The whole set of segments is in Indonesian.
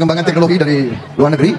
pengembangan teknologi dari luar negeri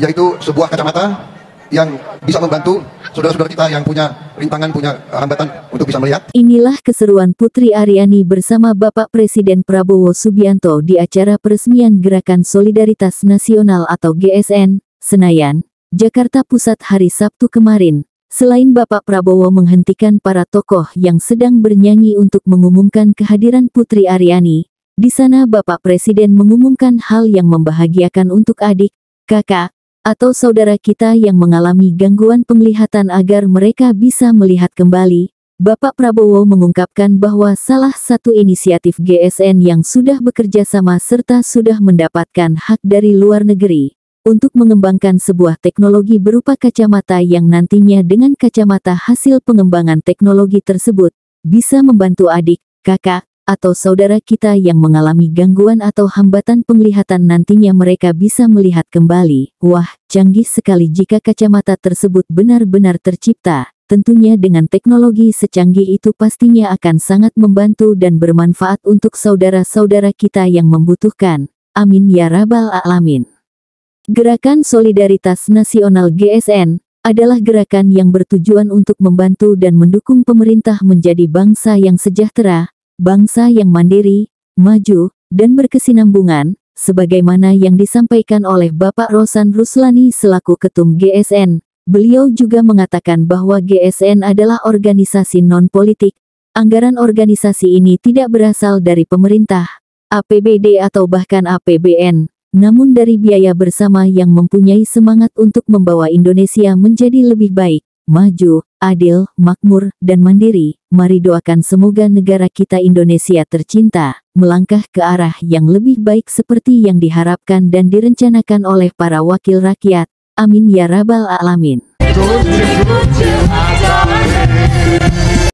yaitu sebuah kacamata yang bisa membantu saudara-saudara kita yang punya rintangan, punya hambatan untuk bisa melihat. Inilah keseruan Putri Ariani bersama Bapak Presiden Prabowo Subianto di acara peresmian Gerakan Solidaritas Nasional atau GSN, Senayan, Jakarta Pusat hari Sabtu kemarin. Selain Bapak Prabowo menghentikan para tokoh yang sedang bernyanyi untuk mengumumkan kehadiran Putri Ariani. Di sana Bapak Presiden mengumumkan hal yang membahagiakan untuk adik, kakak, atau saudara kita yang mengalami gangguan penglihatan agar mereka bisa melihat kembali. Bapak Prabowo mengungkapkan bahwa salah satu inisiatif GSN yang sudah bekerja sama serta sudah mendapatkan hak dari luar negeri untuk mengembangkan sebuah teknologi berupa kacamata yang nantinya dengan kacamata hasil pengembangan teknologi tersebut bisa membantu adik, kakak, atau saudara kita yang mengalami gangguan atau hambatan penglihatan nantinya mereka bisa melihat kembali. Wah, canggih sekali jika kacamata tersebut benar-benar tercipta. Tentunya dengan teknologi secanggih itu pastinya akan sangat membantu dan bermanfaat untuk saudara-saudara kita yang membutuhkan. Amin ya rabbal alamin. Gerakan Solidaritas Nasional GSN adalah gerakan yang bertujuan untuk membantu dan mendukung pemerintah menjadi bangsa yang sejahtera, bangsa yang mandiri, maju, dan berkesinambungan, sebagaimana yang disampaikan oleh Bapak Rosan Ruslani selaku Ketum GSN. Beliau juga mengatakan bahwa GSN adalah organisasi non-politik. Anggaran organisasi ini tidak berasal dari pemerintah, APBD atau bahkan APBN, namun dari biaya bersama yang mempunyai semangat untuk membawa Indonesia menjadi lebih baik maju, adil, makmur, dan mandiri, mari doakan semoga negara kita Indonesia tercinta, melangkah ke arah yang lebih baik seperti yang diharapkan dan direncanakan oleh para wakil rakyat. Amin ya rabbal alamin.